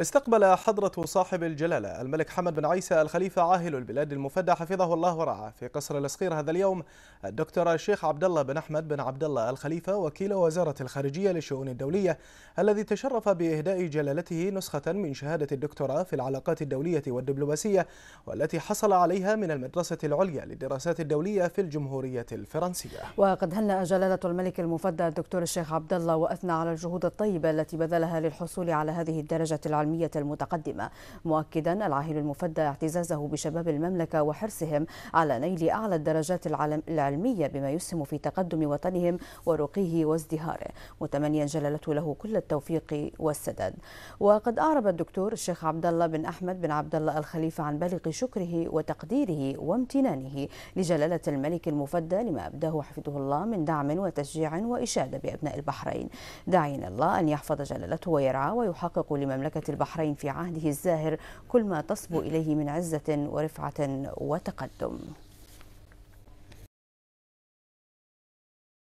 استقبل حضرة صاحب الجلالة الملك حمد بن عيسى الخليفة عاهل البلاد المفدى حفظه الله ورعاه في قصر الأسخير هذا اليوم الدكتور الشيخ عبد الله بن أحمد بن عبد الله الخليفة وكيل وزارة الخارجية للشؤون الدولية الذي تشرف بإهداء جلالته نسخة من شهادة الدكتوراه في العلاقات الدولية والدبلوماسية والتي حصل عليها من المدرسة العليا للدراسات الدولية في الجمهورية الفرنسية وقد هنأ جلالة الملك المفدى الدكتور الشيخ عبد الله وأثنى على الجهود الطيبة التي بذلها للحصول على هذه الدرجة العليا العلمية المتقدمة مؤكدا العاهل المفدى اعتزازه بشباب المملكة وحرصهم على نيل أعلى الدرجات العلمية بما يسهم في تقدم وطنهم ورقيه وازدهاره متمنيا جلالته له كل التوفيق والسداد وقد أعرب الدكتور الشيخ عبد الله بن أحمد بن عبد الله الخليفة عن بالغ شكره وتقديره وامتنانه لجلالة الملك المفدى لما أبداه حفظه الله من دعم وتشجيع وإشادة بأبناء البحرين داعين الله أن يحفظ جلالته ويرعى ويحقق لمملكة البحرين في عهده الزاهر كل ما تصبو إليه من عزة ورفعة وتقدم